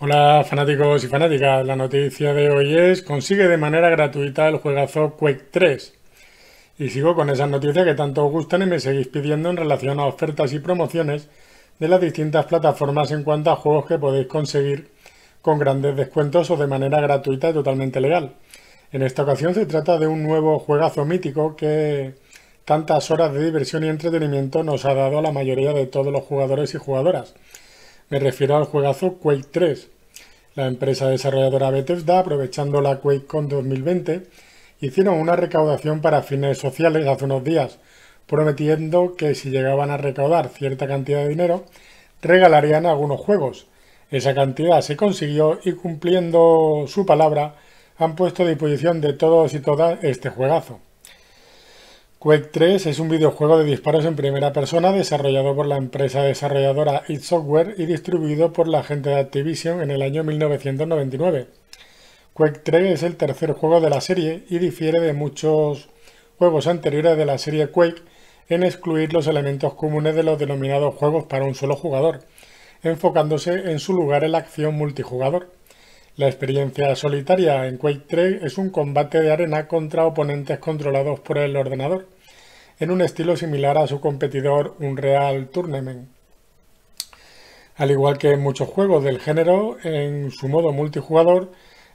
Hola fanáticos y fanáticas, la noticia de hoy es consigue de manera gratuita el juegazo Quake 3. Y sigo con esas noticias que tanto os gustan y me seguís pidiendo en relación a ofertas y promociones de las distintas plataformas en cuanto a juegos que podéis conseguir con grandes descuentos o de manera gratuita y totalmente legal. En esta ocasión se trata de un nuevo juegazo mítico que tantas horas de diversión y entretenimiento nos ha dado a la mayoría de todos los jugadores y jugadoras me refiero al juegazo Quake 3. La empresa desarrolladora Bethesda, aprovechando la QuakeCon 2020, hicieron una recaudación para fines sociales hace unos días, prometiendo que si llegaban a recaudar cierta cantidad de dinero, regalarían algunos juegos. Esa cantidad se consiguió y cumpliendo su palabra, han puesto a disposición de todos y todas este juegazo. Quake 3 es un videojuego de disparos en primera persona desarrollado por la empresa desarrolladora id Software y distribuido por la gente de Activision en el año 1999. Quake 3 es el tercer juego de la serie y difiere de muchos juegos anteriores de la serie Quake en excluir los elementos comunes de los denominados juegos para un solo jugador, enfocándose en su lugar en la acción multijugador. La experiencia solitaria en Quake 3 es un combate de arena contra oponentes controlados por el ordenador, en un estilo similar a su competidor Unreal Tournament. Al igual que en muchos juegos del género, en su modo multijugador,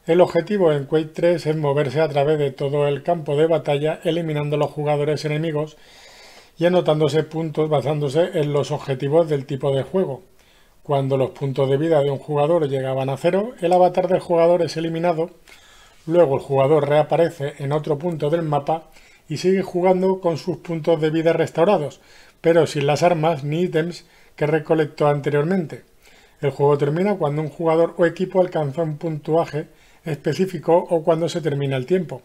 el objetivo en Quake 3 es moverse a través de todo el campo de batalla eliminando los jugadores enemigos y anotándose puntos basándose en los objetivos del tipo de juego. Cuando los puntos de vida de un jugador llegaban a cero, el avatar del jugador es eliminado, luego el jugador reaparece en otro punto del mapa y sigue jugando con sus puntos de vida restaurados, pero sin las armas ni ítems que recolectó anteriormente. El juego termina cuando un jugador o equipo alcanza un puntuaje específico o cuando se termina el tiempo.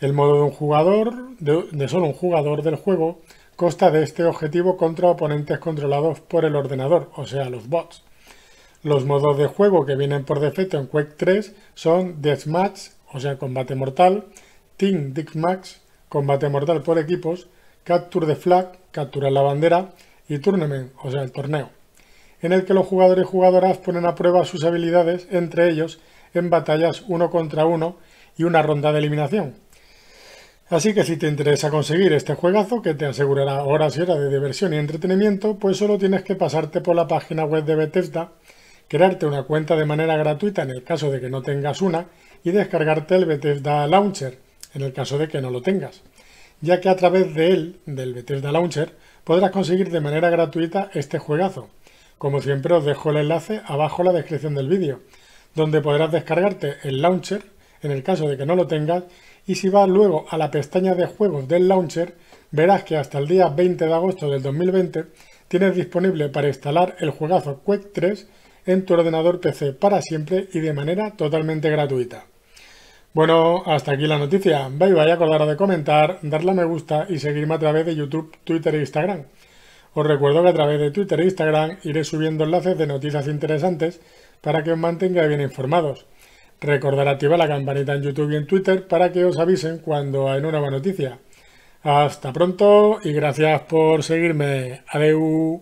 El modo de un jugador, de solo un jugador del juego, costa de este objetivo contra oponentes controlados por el ordenador, o sea, los bots. Los modos de juego que vienen por defecto en Quake 3 son Deathmatch, o sea, combate mortal, Team Deathmatch, combate mortal por equipos, Capture the Flag, capturar la bandera, y Tournament, o sea, el torneo, en el que los jugadores y jugadoras ponen a prueba sus habilidades, entre ellos en batallas uno contra uno y una ronda de eliminación, Así que si te interesa conseguir este juegazo que te asegurará horas y horas de diversión y entretenimiento, pues solo tienes que pasarte por la página web de Bethesda, crearte una cuenta de manera gratuita en el caso de que no tengas una y descargarte el Bethesda Launcher en el caso de que no lo tengas, ya que a través de él, del Bethesda Launcher, podrás conseguir de manera gratuita este juegazo. Como siempre os dejo el enlace abajo en la descripción del vídeo, donde podrás descargarte el launcher en el caso de que no lo tengas y si vas luego a la pestaña de juegos del launcher, verás que hasta el día 20 de agosto del 2020 tienes disponible para instalar el juegazo Quake 3 en tu ordenador PC para siempre y de manera totalmente gratuita. Bueno, hasta aquí la noticia. Bye bye, acordaros de comentar, darle a me gusta y seguirme a través de YouTube, Twitter e Instagram. Os recuerdo que a través de Twitter e Instagram iré subiendo enlaces de noticias interesantes para que os mantenga bien informados. Recordar activar la campanita en YouTube y en Twitter para que os avisen cuando hay una nueva noticia. Hasta pronto y gracias por seguirme. Adiós.